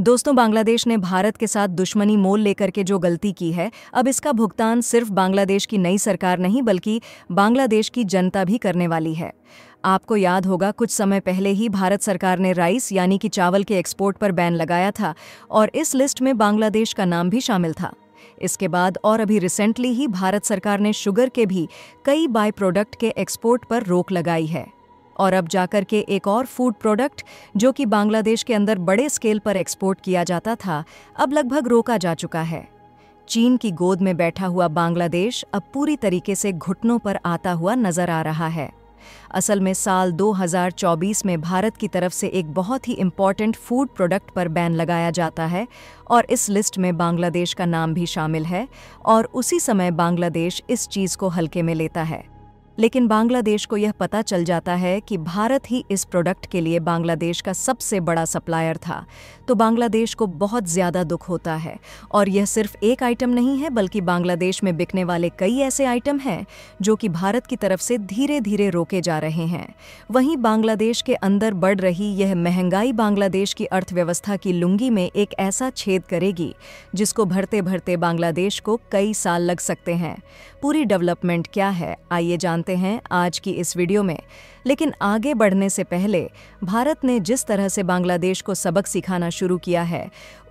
दोस्तों बांग्लादेश ने भारत के साथ दुश्मनी मोल लेकर के जो गलती की है अब इसका भुगतान सिर्फ बांग्लादेश की नई सरकार नहीं बल्कि बांग्लादेश की जनता भी करने वाली है आपको याद होगा कुछ समय पहले ही भारत सरकार ने राइस यानी कि चावल के एक्सपोर्ट पर बैन लगाया था और इस लिस्ट में बांग्लादेश का नाम भी शामिल था इसके बाद और अभी रिसेंटली ही भारत सरकार ने शुगर के भी कई बाय प्रोडक्ट के एक्सपोर्ट पर रोक लगाई है और अब जाकर के एक और फूड प्रोडक्ट जो कि बांग्लादेश के अंदर बड़े स्केल पर एक्सपोर्ट किया जाता था अब लगभग रोका जा चुका है चीन की गोद में बैठा हुआ बांग्लादेश अब पूरी तरीके से घुटनों पर आता हुआ नजर आ रहा है असल में साल 2024 में भारत की तरफ से एक बहुत ही इम्पॉर्टेंट फूड प्रोडक्ट पर बैन लगाया जाता है और इस लिस्ट में बांग्लादेश का नाम भी शामिल है और उसी समय बांग्लादेश इस चीज़ को हल्के में लेता है लेकिन बांग्लादेश को यह पता चल जाता है कि भारत ही इस प्रोडक्ट के लिए बांग्लादेश का सबसे बड़ा सप्लायर था तो बांग्लादेश को बहुत ज़्यादा दुख होता है और यह सिर्फ एक आइटम नहीं है बल्कि बांग्लादेश में बिकने वाले कई ऐसे आइटम हैं जो कि भारत की तरफ से धीरे धीरे रोके जा रहे हैं वहीं बांग्लादेश के अंदर बढ़ रही यह महंगाई बांग्लादेश की अर्थव्यवस्था की लुंगी में एक ऐसा छेद करेगी जिसको भरते भरते बांग्लादेश को कई साल लग सकते हैं पूरी डेवलपमेंट क्या है आइए जानते जानते हैं आज की इस वीडियो में लेकिन आगे बढ़ने से पहले भारत ने जिस तरह से बांग्लादेश को सबक सिखाना शुरू किया है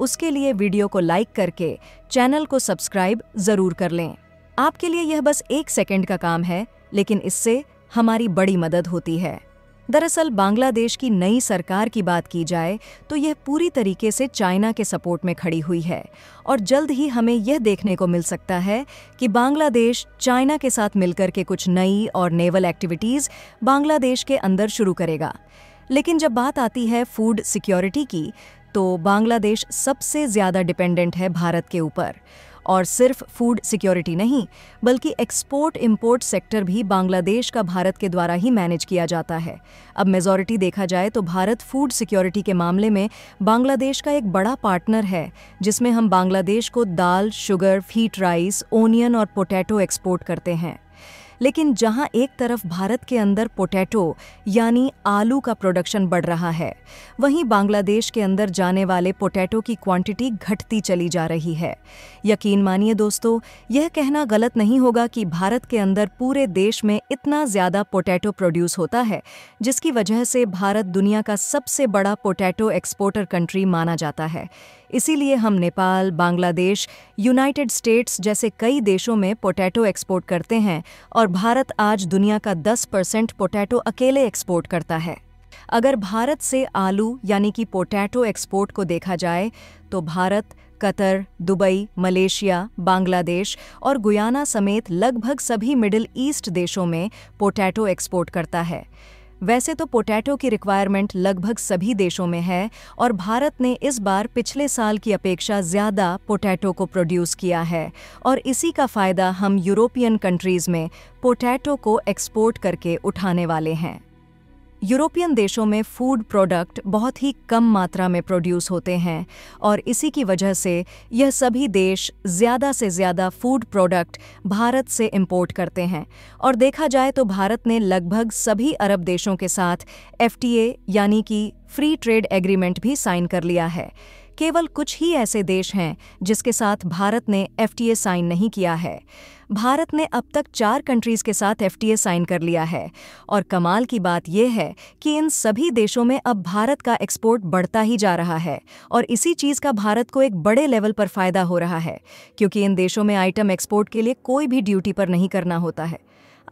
उसके लिए वीडियो को लाइक करके चैनल को सब्सक्राइब ज़रूर कर लें आपके लिए यह बस एक सेकेंड का काम है लेकिन इससे हमारी बड़ी मदद होती है दरअसल बांग्लादेश की नई सरकार की बात की जाए तो यह पूरी तरीके से चाइना के सपोर्ट में खड़ी हुई है और जल्द ही हमें यह देखने को मिल सकता है कि बांग्लादेश चाइना के साथ मिलकर के कुछ नई और नेवल एक्टिविटीज़ बांग्लादेश के अंदर शुरू करेगा लेकिन जब बात आती है फूड सिक्योरिटी की तो बांग्लादेश सबसे ज़्यादा डिपेंडेंट है भारत के ऊपर और सिर्फ फूड सिक्योरिटी नहीं बल्कि एक्सपोर्ट इंपोर्ट सेक्टर भी बांग्लादेश का भारत के द्वारा ही मैनेज किया जाता है अब मेजोरिटी देखा जाए तो भारत फूड सिक्योरिटी के मामले में बांग्लादेश का एक बड़ा पार्टनर है जिसमें हम बांग्लादेश को दाल शुगर फीट राइस ओनियन और पोटैटो एक्सपोर्ट करते हैं लेकिन जहां एक तरफ भारत के अंदर पोटैटो यानी आलू का प्रोडक्शन बढ़ रहा है वहीं बांग्लादेश के अंदर जाने वाले पोटैटो की क्वांटिटी घटती चली जा रही है यकीन मानिए दोस्तों यह कहना गलत नहीं होगा कि भारत के अंदर पूरे देश में इतना ज़्यादा पोटैटो प्रोड्यूस होता है जिसकी वजह से भारत दुनिया का सबसे बड़ा पोटैटो एक्सपोर्टर कंट्री माना जाता है इसीलिए हम नेपाल बांग्लादेश यूनाइटेड स्टेट्स जैसे कई देशों में पोटैटो एक्सपोर्ट करते हैं और भारत आज दुनिया का 10 परसेंट पोटैटो अकेले एक्सपोर्ट करता है अगर भारत से आलू यानी कि पोटैटो एक्सपोर्ट को देखा जाए तो Bharat Qatar Dubai Malaysia Bangladesh और गुयाना समेत लगभग सभी मिडिल ईस्ट देशों में पोटैटो एक्सपोर्ट करता है वैसे तो पोटैटो की रिक्वायरमेंट लगभग सभी देशों में है और भारत ने इस बार पिछले साल की अपेक्षा ज़्यादा पोटैटो को प्रोड्यूस किया है और इसी का फ़ायदा हम यूरोपियन कंट्रीज़ में पोटैटो को एक्सपोर्ट करके उठाने वाले हैं यूरोपियन देशों में फूड प्रोडक्ट बहुत ही कम मात्रा में प्रोड्यूस होते हैं और इसी की वजह से यह सभी देश ज़्यादा से ज़्यादा फूड प्रोडक्ट भारत से इंपोर्ट करते हैं और देखा जाए तो भारत ने लगभग सभी अरब देशों के साथ एफटीए यानी कि फ्री ट्रेड एग्रीमेंट भी साइन कर लिया है केवल कुछ ही ऐसे देश हैं जिसके साथ भारत ने एफटीए साइन नहीं किया है भारत ने अब तक चार कंट्रीज़ के साथ एफटीए साइन कर लिया है और कमाल की बात यह है कि इन सभी देशों में अब भारत का एक्सपोर्ट बढ़ता ही जा रहा है और इसी चीज़ का भारत को एक बड़े लेवल पर फ़ायदा हो रहा है क्योंकि इन देशों में आइटम एक्सपोर्ट के लिए कोई भी ड्यूटी पर नहीं करना होता है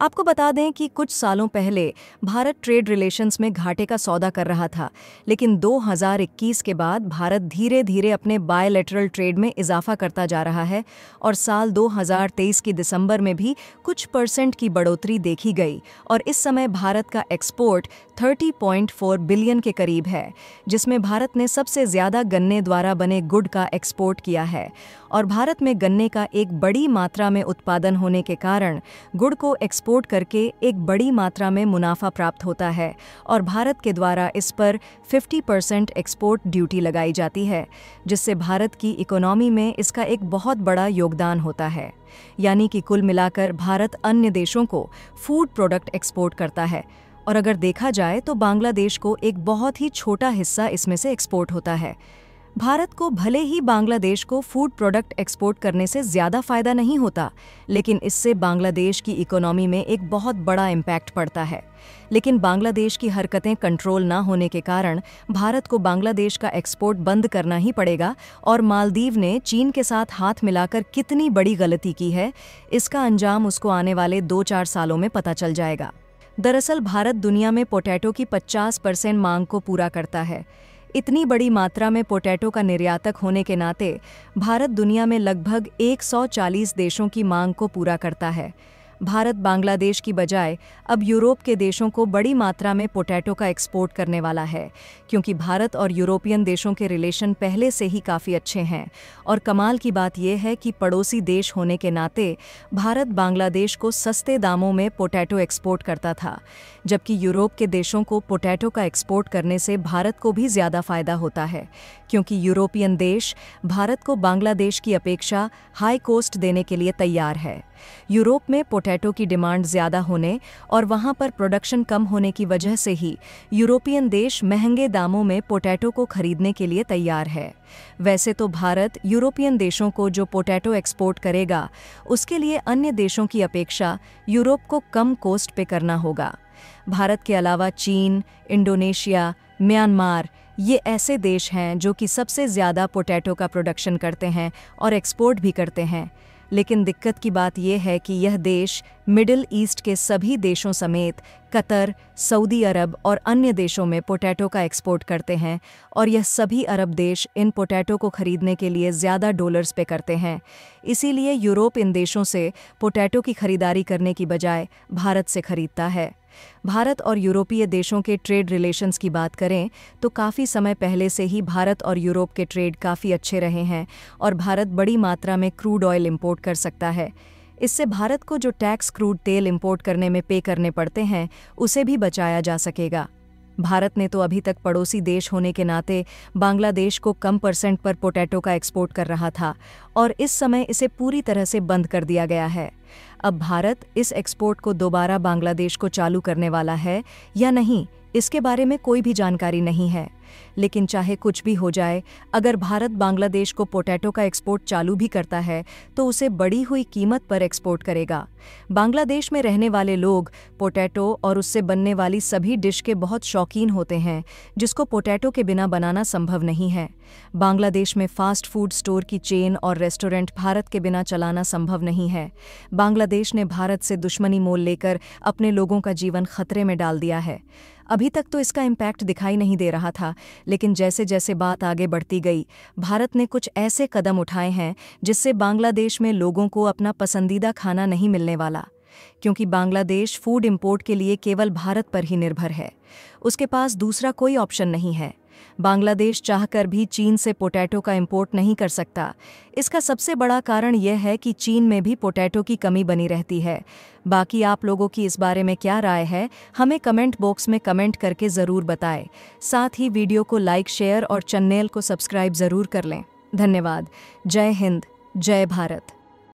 आपको बता दें कि कुछ सालों पहले भारत ट्रेड रिलेशंस में घाटे का सौदा कर रहा था लेकिन 2021 के बाद भारत धीरे धीरे अपने बायोलेटरल ट्रेड में इजाफा करता जा रहा है और साल 2023 की दिसंबर में भी कुछ परसेंट की बढ़ोतरी देखी गई और इस समय भारत का एक्सपोर्ट 30.4 बिलियन के करीब है जिसमें भारत ने सबसे ज़्यादा गन्ने द्वारा बने गुड़ का एक्सपोर्ट किया है और भारत में गन्ने का एक बड़ी मात्रा में उत्पादन होने के कारण गुड़ को एक्सपोर्ट करके एक बड़ी मात्रा में मुनाफा प्राप्त होता है और भारत के द्वारा इस पर 50 परसेंट एक्सपोर्ट ड्यूटी लगाई जाती है जिससे भारत की इकोनॉमी में इसका एक बहुत बड़ा योगदान होता है यानी कि कुल मिलाकर भारत अन्य देशों को फूड प्रोडक्ट एक्सपोर्ट करता है और अगर देखा जाए तो बांग्लादेश को एक बहुत ही छोटा हिस्सा इसमें से एक्सपोर्ट होता है भारत को भले ही बांग्लादेश को फूड प्रोडक्ट एक्सपोर्ट करने से ज़्यादा फायदा नहीं होता लेकिन इससे बांग्लादेश की इकोनॉमी में एक बहुत बड़ा इम्पैक्ट पड़ता है लेकिन बांग्लादेश की हरकतें कंट्रोल ना होने के कारण भारत को बांग्लादेश का एक्सपोर्ट बंद करना ही पड़ेगा और मालदीव ने चीन के साथ हाथ मिलाकर कितनी बड़ी गलती की है इसका अंजाम उसको आने वाले दो चार सालों में पता चल जाएगा दरअसल भारत दुनिया में पोटैटो की 50 परसेंट मांग को पूरा करता है इतनी बड़ी मात्रा में पोटैटो का निर्यातक होने के नाते भारत दुनिया में लगभग 140 देशों की मांग को पूरा करता है भारत बांग्लादेश की बजाय अब यूरोप के देशों को बड़ी मात्रा में पोटैटो का एक्सपोर्ट करने वाला है क्योंकि भारत और यूरोपियन देशों के रिलेशन पहले से ही काफ़ी अच्छे हैं और कमाल की बात यह है कि पड़ोसी देश होने के नाते भारत बांग्लादेश को सस्ते दामों में पोटैटो एक्सपोर्ट करता था जबकि यूरोप के देशों को पोटैटो का एक्सपोर्ट करने से भारत को भी ज़्यादा फ़ायदा होता है क्योंकि यूरोपियन देश भारत को बांग्लादेश की अपेक्षा हाई कोस्ट देने के लिए तैयार है यूरोप में पोटैटो की डिमांड ज़्यादा होने और वहां पर प्रोडक्शन कम होने की वजह से ही यूरोपियन देश महंगे दामों में पोटैटो को खरीदने के लिए तैयार है वैसे तो भारत यूरोपियन देशों को जो पोटैटो एक्सपोर्ट करेगा उसके लिए अन्य देशों की अपेक्षा यूरोप को कम कोस्ट पे करना होगा भारत के अलावा चीन इंडोनेशिया म्यांमार ये ऐसे देश हैं जो कि सबसे ज़्यादा पोटैटो का प्रोडक्शन करते हैं और एक्सपोर्ट भी करते हैं लेकिन दिक्कत की बात यह है कि यह देश मिडिल ईस्ट के सभी देशों समेत कतर सऊदी अरब और अन्य देशों में पोटैटो का एक्सपोर्ट करते हैं और यह सभी अरब देश इन पोटैटो को खरीदने के लिए ज़्यादा डॉलर्स पे करते हैं इसीलिए यूरोप इन देशों से पोटैटो की खरीदारी करने की बजाय भारत से खरीदता है भारत और यूरोपीय देशों के ट्रेड रिलेशंस की बात करें तो काफ़ी समय पहले से ही भारत और यूरोप के ट्रेड काफ़ी अच्छे रहे हैं और भारत बड़ी मात्रा में क्रूड ऑयल इम्पोर्ट कर सकता है इससे भारत को जो टैक्स क्रूड तेल इम्पोर्ट करने में पे करने पड़ते हैं उसे भी बचाया जा सकेगा भारत ने तो अभी तक पड़ोसी देश होने के नाते बांग्लादेश को कम परसेंट पर पोटैटो का एक्सपोर्ट कर रहा था और इस समय इसे पूरी तरह से बंद कर दिया गया है अब भारत इस एक्सपोर्ट को दोबारा बांग्लादेश को चालू करने वाला है या नहीं इसके बारे में कोई भी जानकारी नहीं है लेकिन चाहे कुछ भी हो जाए अगर भारत बांग्लादेश को पोटैटो का एक्सपोर्ट चालू भी करता है तो उसे बढ़ी हुई कीमत पर एक्सपोर्ट करेगा बांग्लादेश में रहने वाले लोग पोटैटो और उससे बनने वाली सभी डिश के बहुत शौकीन होते हैं जिसको पोटैटो के बिना बनाना संभव नहीं है बांग्लादेश में फास्ट फूड स्टोर की चेन और रेस्टोरेंट भारत के बिना चलाना संभव नहीं है बांग्लादेश ने भारत से दुश्मनी मोल लेकर अपने लोगों का जीवन खतरे में डाल दिया है अभी तक तो इसका इम्पैक्ट दिखाई नहीं दे रहा था लेकिन जैसे जैसे बात आगे बढ़ती गई भारत ने कुछ ऐसे कदम उठाए हैं जिससे बांग्लादेश में लोगों को अपना पसंदीदा खाना नहीं मिलने वाला क्योंकि बांग्लादेश फूड इम्पोर्ट के लिए केवल भारत पर ही निर्भर है उसके पास दूसरा कोई ऑप्शन नहीं है बांग्लादेश चाहकर भी चीन से पोटैटो का इम्पोर्ट नहीं कर सकता इसका सबसे बड़ा कारण यह है कि चीन में भी पोटैटो की कमी बनी रहती है बाकी आप लोगों की इस बारे में क्या राय है हमें कमेंट बॉक्स में कमेंट करके ज़रूर बताएं साथ ही वीडियो को लाइक शेयर और चैनल को सब्सक्राइब ज़रूर कर लें धन्यवाद जय हिंद जय भारत